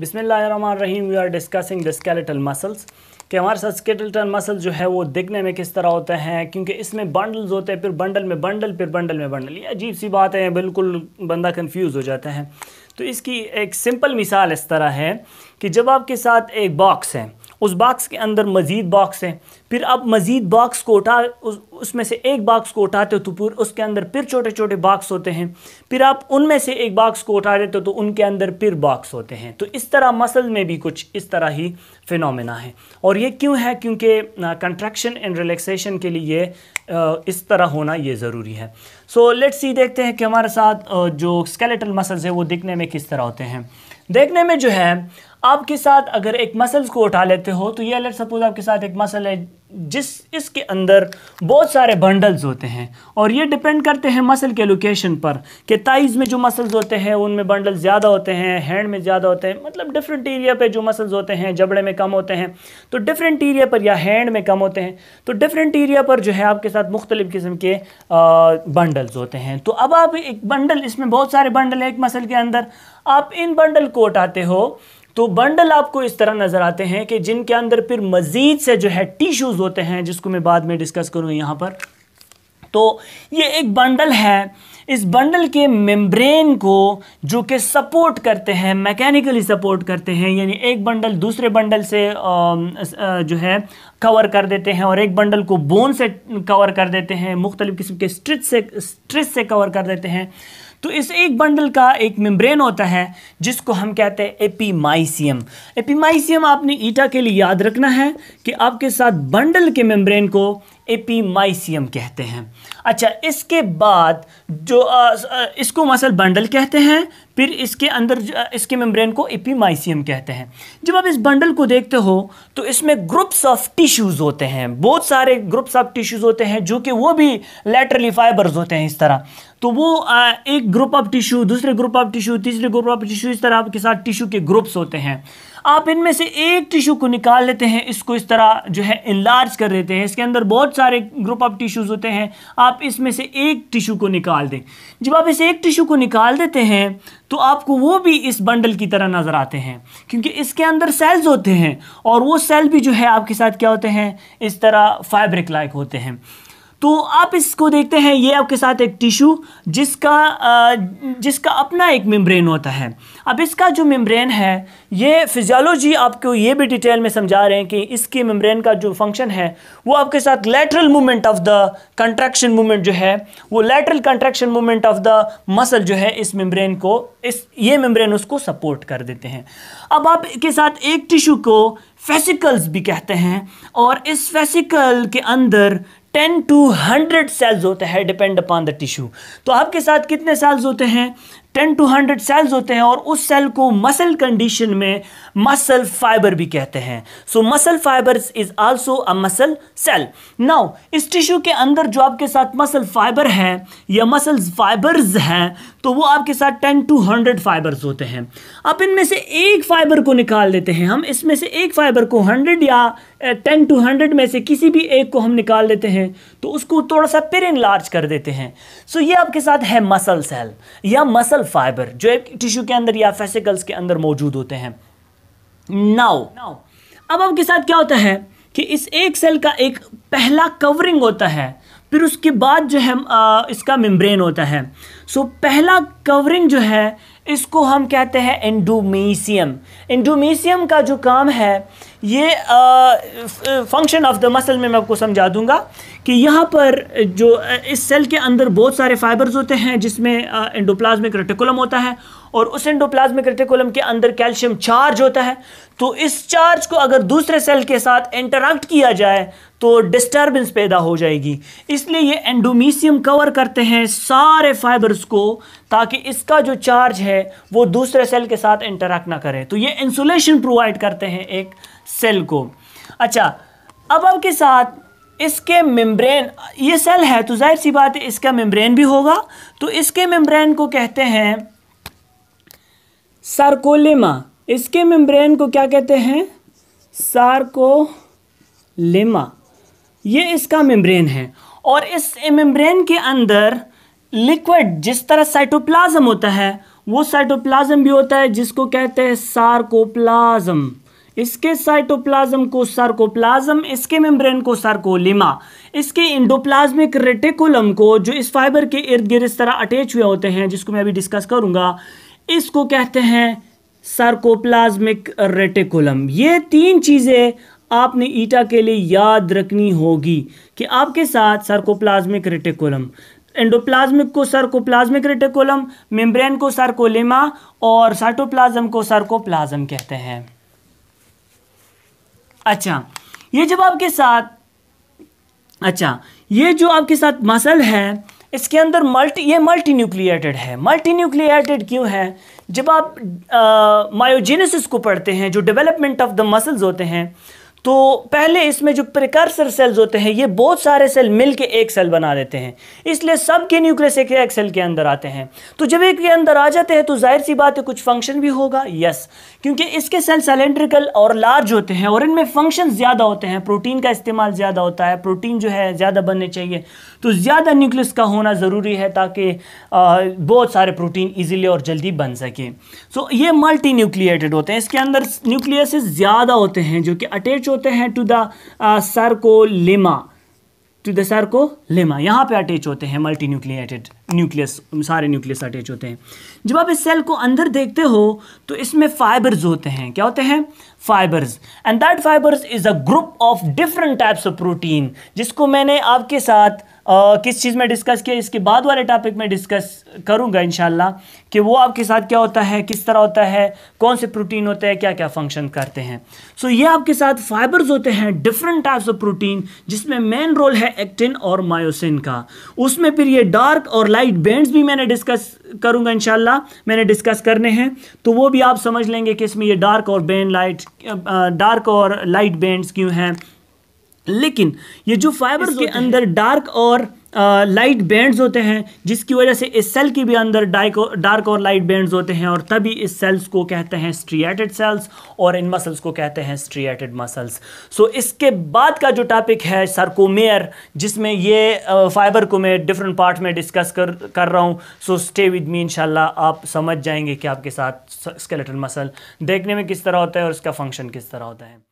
बिसमीम we are discussing the skeletal muscles कि हमारे साथ स्केलेटल मसल जो है वो दिखने में किस तरह होते हैं क्योंकि इसमें बंडल्स होते हैं फिर बंडल में बंडल फिर बंडल में बंडल ये अजीब सी बात है बिल्कुल बंदा कंफ्यूज हो जाता है तो इसकी एक सिंपल मिसाल इस तरह है कि जब आपके साथ एक बॉक्स है उस बॉक्स के अंदर मज़ीद बॉक्स हैं फिर आप मज़ीद बॉक्स को उठा उस उसमें से एक बॉक्स को उठाते हो तो फिर उसके अंदर फिर छोटे छोटे बॉक्स होते हैं फिर आप उनमें से एक बॉक्स को उठा देते हो तो उनके अंदर फिर बॉक्स होते हैं तो इस तरह मसल में भी कुछ इस तरह ही फिनोमेना है और ये क्यों है क्योंकि कंट्रैक्शन एंड रिलैक्सेशन के लिए आ, इस तरह होना ये ज़रूरी है सो लेट्स सी देखते हैं कि हमारे साथ जो स्केलेटल मसल्स है वो दिखने में किस तरह होते हैं देखने में जो है आपके साथ अगर एक मसल्स को उठा लेते हो तो ये लेट सपोज आपके साथ एक मसल है जिस इसके अंदर बहुत सारे बंडल्स होते हैं और ये डिपेंड करते हैं मसल के लोकेशन पर कि ताइज़ में जो मसल्स होते हैं उनमें बंडल ज़्यादा होते हैं हैंड में ज़्यादा होते हैं मतलब डिफरेंट एरिया पे जो मसल्स होते हैं जबड़े में कम होते हैं तो डिफरेंट एरिया पर या हैंड में कम होते हैं तो डिफरेंट एरिया पर जो है आपके साथ मुख्तलिफ़ किस्म के बंडल्स होते हैं तो अब आप एक बंडल इसमें बहुत सारे बंडल हैं एक मसल के अंदर आप इन बंडल को उठाते हो तो बंडल आपको इस तरह नज़र आते हैं कि जिनके अंदर फिर मज़ीद से जो है टिश्यूज़ होते हैं जिसको मैं बाद में डिस्कस करूं यहां पर तो ये एक बंडल है इस बंडल के मेम्ब्रेन को जो कि सपोर्ट करते हैं मैकेनिकली सपोर्ट करते हैं यानी एक बंडल दूसरे बंडल से जो है कवर कर देते हैं और एक बंडल को बोन से कवर कर देते हैं मुख्तलिफ़ किस्म के स्ट्रिच से स्ट्रिच से कवर कर देते हैं तो इस एक बंडल का एक मेम्ब्रेन होता है जिसको हम कहते हैं एपीमाइसियम एपीमाइसियम आपने ईटा के लिए याद रखना है कि आपके साथ बंडल के मेम्ब्रेन को एपीमाइसियम कहते हैं अच्छा इसके बाद जो आ, इसको मसल बंडल कहते हैं फिर इसके अंदर इसके मेम्ब्रेन को एपीमाइसियम कहते हैं जब आप इस बंडल को देखते हो तो इसमें ग्रुप्स ऑफ टिश्यूज़ होते हैं बहुत सारे ग्रुप्स ऑफ टिश्यूज़ होते हैं जो कि वो भी लेटरली फाइबर्स होते हैं इस तरह तो वो आ, एक ग्रुप ऑफ टिश्यू दूसरे ग्रुप ऑफ टिश्यू तीसरे ग्रुप ऑफ टिश्यू इस तरह आपके साथ टिश्यू के ग्रुप्स होते हैं आप इनमें से एक टिश्यू को निकाल लेते हैं इसको इस तरह जो है इनलार्ज कर देते हैं इसके अंदर बहुत सारे ग्रुप ऑफ टिश्यूज़ होते हैं आप इसमें से एक टिश्यू को निकाल दें जब आप इस एक टिश्यू को निकाल देते हैं तो आपको वो भी इस बंडल की तरह नज़र आते हैं क्योंकि इसके अंदर सेल्स होते हैं और वो सेल भी जो है आपके साथ क्या होते हैं इस तरह फाइब्रिक लाइक होते हैं तो आप इसको देखते हैं ये आपके साथ एक टिश्यू जिसका जिसका अपना एक मेम्ब्रेन होता है अब इसका जो मेम्ब्रेन है ये फिजियोलॉजी आपको ये भी डिटेल में समझा रहे हैं कि इसके मेम्ब्रेन का जो फंक्शन है वो आपके साथ lateral movement of the contraction movement जो है वो lateral contraction movement of the muscle जो है इस मेम्ब्रेन को इस ये मेम्ब्रेन उसको सपोर्ट कर देते हैं अब आप के साथ एक टिशू को फेसिकल्स भी कहते हैं और इस फेसिकल के अंदर टेन टू हंड्रेड सेल्स होते हैं डिपेंड अपॉन द टिश्यू तो आपके साथ कितने सेल्स होते हैं टेन टू हंड्रेड सेल्स होते हैं और उस सेल को मसल कंडीशन में मसल फाइबर भी कहते हैं so muscle fibre is also a muscle cell now इस टिश्यू के अंदर जो आपके साथ मसल फाइबर है या मसल फाइबर्स हैं तो वो आपके साथ टेन टू हंड्रेड फाइबर्स होते हैं अब इनमें से एक फाइबर को निकाल देते हैं हम इसमें से एक फाइबर को हंड्रेड या टेन टू हंड्रेड में से किसी भी एक को हम निकाल देते हैं तो उसको थोड़ा सा पेर लार्ज कर देते हैं सो so, ये आपके साथ है मसल सेल या मसल मसल फाइबर जो एक टिश्यू के अंदर या फेसिकल्स के अंदर मौजूद होते हैं नाउ नाउ अब आपके साथ क्या होता है कि इस एक सेल का एक पहला कवरिंग होता है फिर उसके बाद जो है आ, इसका मेम्ब्रेन होता है सो so, पहला कवरिंग जो है इसको हम कहते हैं एंडोमीसियम एंडोमीसियम का जो काम है ये फंक्शन ऑफ द मसल में मैं आपको समझा दूंगा कि यहाँ पर जो इस सेल के अंदर बहुत सारे फाइबर्स होते हैं जिसमें एंडोप्लाज्मिक रेटिकुलम होता है और उस एंडोप्लाज्मिक रेटिकुलम के अंदर कैल्शियम चार्ज होता है तो इस चार्ज को अगर दूसरे सेल के साथ इंटरेक्ट किया जाए तो डिस्टर्बेंस पैदा हो जाएगी इसलिए ये एंडोमीसियम कवर करते हैं सारे फाइबर्स को ताकि इसका जो चार्ज है वो दूसरे सेल के साथ इंटरेक्ट ना करे तो ये इंसुलेशन प्रोवाइड करते हैं एक सेल को अच्छा अब आपके साथ इसके मेम्ब्रेन ये सेल है तो जाहिर सी बात है इसका मेम्ब्रेन भी होगा तो इसके मेम्ब्रेन को कहते हैं सार्कोलेमा इसके मेम्ब्रेन को क्या कहते हैं सार्कोलेमा ये इसका मेम्ब्रेन है और इस मेम्ब्रेन के अंदर लिक्विड जिस तरह साइटोप्लाज्म होता है वो साइटोप्लाज्म भी होता है जिसको कहते हैं सार्कोप्लाज्म इसके साइटोप्लाज्म को सार्कोप्लाज्म इसके मेम्ब्रेन को सार्कोलिमा इसके इंडोप्लाज्मिक रेटिकुलम को जो इस फाइबर के इर्द गिर्द इस तरह अटैच हुए होते हैं जिसको मैं अभी डिस्कस करूंगा इसको कहते हैं सार्कोप्लाज्मिक रेटिकुलम ये तीन चीज़ें आपने ईटा के लिए याद रखनी होगी कि आपके साथ सार्कोप्लाज्मिक रेटिकुलम एंडोप्लाज्मिक को सार्कोप्लाज्मिक रेटिकुलम मेम्ब्रेन को सार्कोलेमा और साइटोप्लाज्म को सार्कोप्लाज्म कहते हैं अच्छा ये जब आपके साथ अच्छा ये जो आपके साथ मसल है इसके अंदर मल्टी ये मल्टी न्यूक्लिएटेड है मल्टी न्यूक्लिएटेड क्यों है जब आप मायोजेनेसिस को पढ़ते हैं जो डेवलपमेंट ऑफ द मसल्स होते हैं तो पहले इसमें जो प्रिकर्सर सेल्स होते हैं ये बहुत सारे सेल मिल के एक सेल बना देते हैं इसलिए सब के न्यूक्लियस एक एक सेल के अंदर आते हैं तो जब एक के अंदर आ जाते हैं तो जाहिर सी बात है कुछ फंक्शन भी होगा यस क्योंकि इसके सेल सिलेंड्रिकल और लार्ज होते हैं और इनमें फंक्शन ज़्यादा होते हैं प्रोटीन का इस्तेमाल ज़्यादा होता है प्रोटीन जो है ज़्यादा बनने चाहिए तो ज़्यादा न्यूक्लियस का होना ज़रूरी है ताकि बहुत सारे प्रोटीन ईजिली और जल्दी बन सके सो ये मल्टी न्यूक्लिएटेड होते हैं इसके अंदर न्यूक्लियस ज़्यादा होते हैं जो कि अटैच होते हैं to the sarcolemma to the sarcolemma यहाँ पे अटैच होते हैं मल्टी न्यूक्लिएटेड न्यूक्लियस सारे न्यूक्लियस अटैच होते हैं जब आप इस सेल को अंदर देखते हो तो इसमें फाइबर्स होते हैं क्या होते हैं fibres and that fibres is a group of different types of protein जिसको मैंने आपके साथ किस चीज़ में डिस्कस किया इसके बाद वाले टॉपिक में डिस्कस करूँगा इन कि वो आपके साथ क्या होता है किस तरह होता है कौन से प्रोटीन होते हैं क्या क्या फंक्शन करते हैं सो so, ये आपके साथ फाइबर्स होते हैं डिफरेंट टाइप्स ऑफ प्रोटीन जिसमें मेन रोल है एक्टिन और मायोसिन का उसमें फिर ये डार्क और लाइट बैंड्स भी मैंने डिस्कस करूँगा इन मैंने डिस्कस करने हैं तो वो भी आप समझ लेंगे कि इसमें ये डार्क और बैंड लाइट डार्क और लाइट बैंड्स क्यों हैं लेकिन ये जो फाइबर के अंदर डार्क और लाइट बैंड्स होते हैं जिसकी वजह से इस सेल के भी अंदर डार्क और लाइट बैंड्स होते हैं और तभी इस सेल्स को कहते हैं स्ट्रिएटेड सेल्स और इन मसल्स को कहते हैं स्ट्रिएटेड मसल्स सो इसके बाद का जो टॉपिक है सरकोमेयर जिसमें ये फाइबर को मैं डिफरेंट पार्ट में डिस्कस कर कर रहा हूँ सो स्टे विद मी इनशाला आप समझ जाएंगे कि आपके साथ स्केलेटन मसल देखने में किस तरह होता है और इसका फंक्शन किस तरह होता है